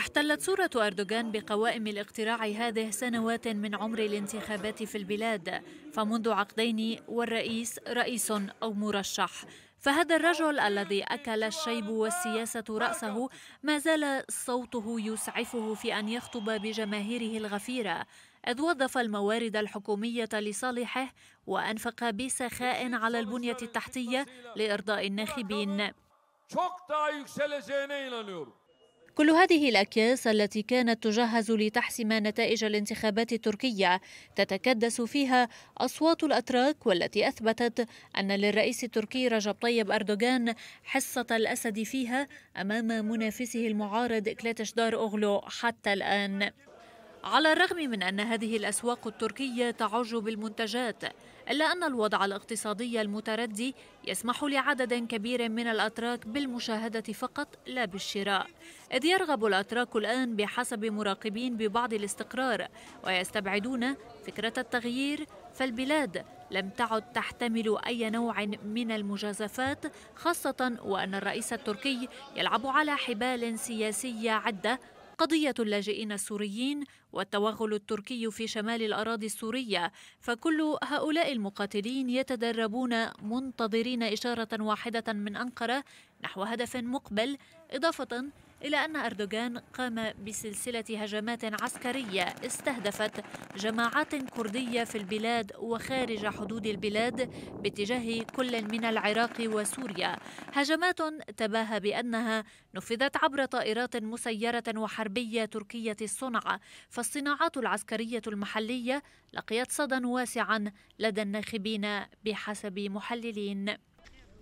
احتلت صورة أردوغان بقوائم الاقتراع هذه سنوات من عمر الانتخابات في البلاد فمنذ عقدين والرئيس رئيس أو مرشح فهذا الرجل الذي أكل الشيب والسياسة رأسه ما زال صوته يسعفه في أن يخطب بجماهيره الغفيرة إذ وظف الموارد الحكومية لصالحه وأنفق بسخاء على البنية التحتية لإرضاء الناخبين كل هذه الأكياس التي كانت تجهز لتحسم نتائج الانتخابات التركية تتكدس فيها أصوات الأتراك والتي أثبتت أن للرئيس التركي رجب طيب أردوغان حصة الأسد فيها أمام منافسه المعارض دار أوغلو حتى الآن على الرغم من أن هذه الأسواق التركية تعج بالمنتجات إلا أن الوضع الاقتصادي المتردي يسمح لعدد كبير من الأتراك بالمشاهدة فقط لا بالشراء إذ يرغب الأتراك الآن بحسب مراقبين ببعض الاستقرار ويستبعدون فكرة التغيير فالبلاد لم تعد تحتمل أي نوع من المجازفات خاصة وأن الرئيس التركي يلعب على حبال سياسية عدة قضية اللاجئين السوريين والتوغل التركي في شمال الأراضي السورية فكل هؤلاء المقاتلين يتدربون منتظرين إشارة واحدة من أنقرة نحو هدف مقبل إضافة إلى أن أردوغان قام بسلسلة هجمات عسكرية استهدفت جماعات كردية في البلاد وخارج حدود البلاد باتجاه كل من العراق وسوريا هجمات تباهى بأنها نفذت عبر طائرات مسيرة وحربية تركية الصنع فالصناعات العسكرية المحلية لقيت صدى واسعا لدى الناخبين بحسب محللين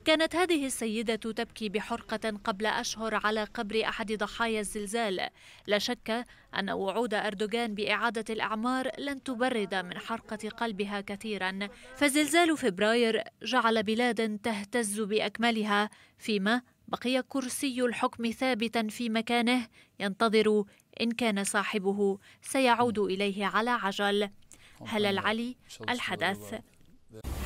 كانت هذه السيدة تبكي بحرقة قبل أشهر على قبر أحد ضحايا الزلزال لا شك أن وعود أردوغان بإعادة الأعمار لن تبرد من حرقة قلبها كثيرا فزلزال فبراير جعل بلادا تهتز بأكملها فيما بقي كرسي الحكم ثابتا في مكانه ينتظر إن كان صاحبه سيعود إليه على عجل هل العلي الحدث